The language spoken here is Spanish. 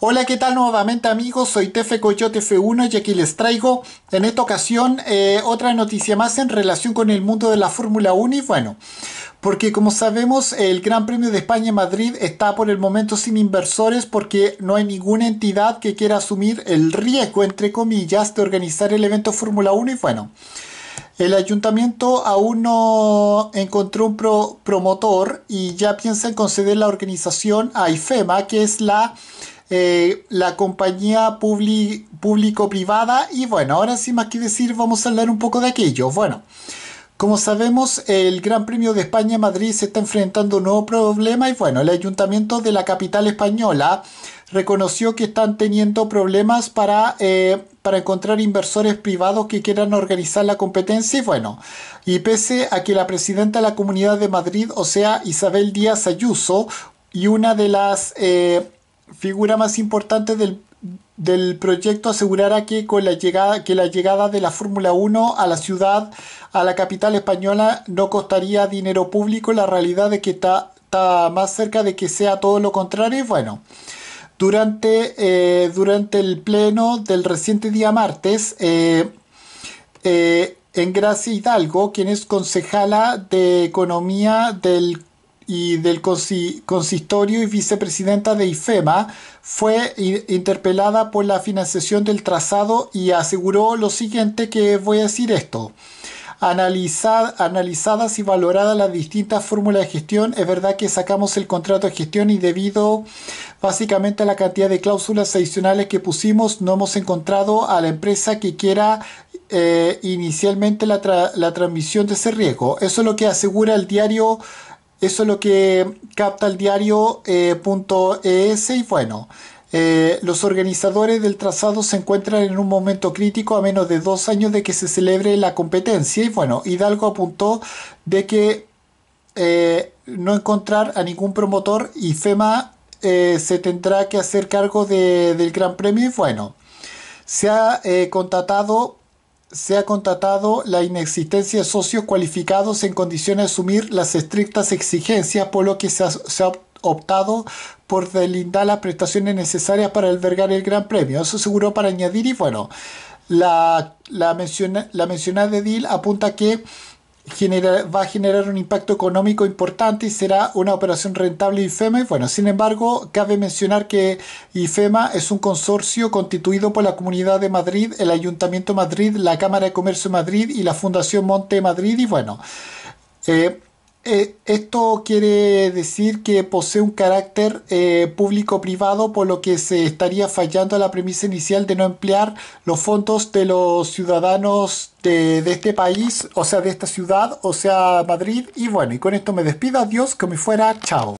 Hola, ¿qué tal nuevamente amigos? Soy Tefe Coyote F1 y aquí les traigo en esta ocasión eh, otra noticia más en relación con el mundo de la Fórmula 1 y bueno, porque como sabemos el Gran Premio de España en Madrid está por el momento sin inversores porque no hay ninguna entidad que quiera asumir el riesgo, entre comillas, de organizar el evento Fórmula 1 y bueno. El ayuntamiento aún no encontró un promotor y ya piensa en conceder la organización a IFEMA, que es la eh, la compañía público-privada y bueno, ahora sin más que decir vamos a hablar un poco de aquello. Bueno, como sabemos el Gran Premio de España Madrid se está enfrentando a un nuevo problema y bueno, el ayuntamiento de la capital española reconoció que están teniendo problemas para, eh, para encontrar inversores privados que quieran organizar la competencia y bueno, y pese a que la presidenta de la Comunidad de Madrid, o sea, Isabel Díaz Ayuso, y una de las... Eh, figura más importante del, proyecto asegurará que con la llegada que la llegada de la Fórmula 1 a la ciudad, a la capital española no costaría dinero público, la realidad es que está, más cerca de que sea todo lo contrario, bueno, durante, eh, durante el pleno del reciente día martes, eh, eh, en Gracia Hidalgo, quien es concejala de Economía del y del consistorio y vicepresidenta de IFEMA, fue interpelada por la financiación del trazado y aseguró lo siguiente que voy a decir esto. Analizad, analizadas y valoradas las distintas fórmulas de gestión, es verdad que sacamos el contrato de gestión y debido básicamente a la cantidad de cláusulas adicionales que pusimos, no hemos encontrado a la empresa que quiera eh, inicialmente la, la transmisión de ese riesgo. Eso es lo que asegura el diario eso es lo que capta el diario.es eh, y bueno, eh, los organizadores del trazado se encuentran en un momento crítico a menos de dos años de que se celebre la competencia y bueno, Hidalgo apuntó de que eh, no encontrar a ningún promotor y FEMA se tendrá que hacer cargo del Gran Premio y bueno, se ha contactado se ha contratado la inexistencia de socios cualificados en condiciones de asumir las estrictas exigencias, por lo que se ha, optado por delindar las prestaciones necesarias para albergar el Gran Premio. Eso seguro para añadir y bueno, la, la, menciona, la mencionada de Edil apunta que va a generar un impacto económico importante y será una operación rentable IFEMA. Bueno, sin embargo, cabe mencionar que IFEMA es un consorcio constituido por la Comunidad de Madrid, el Ayuntamiento de Madrid, la Cámara de Comercio de Madrid y la Fundación Monte Madrid. Y bueno, eh, eh, esto quiere decir que posee un carácter eh, público-privado, por lo que se estaría fallando a la premisa inicial de no emplear los fondos de los ciudadanos de, de, este país, o sea, de esta ciudad, o sea, Madrid. Y bueno, y con esto me despido. Adiós, que me fuera. Chao.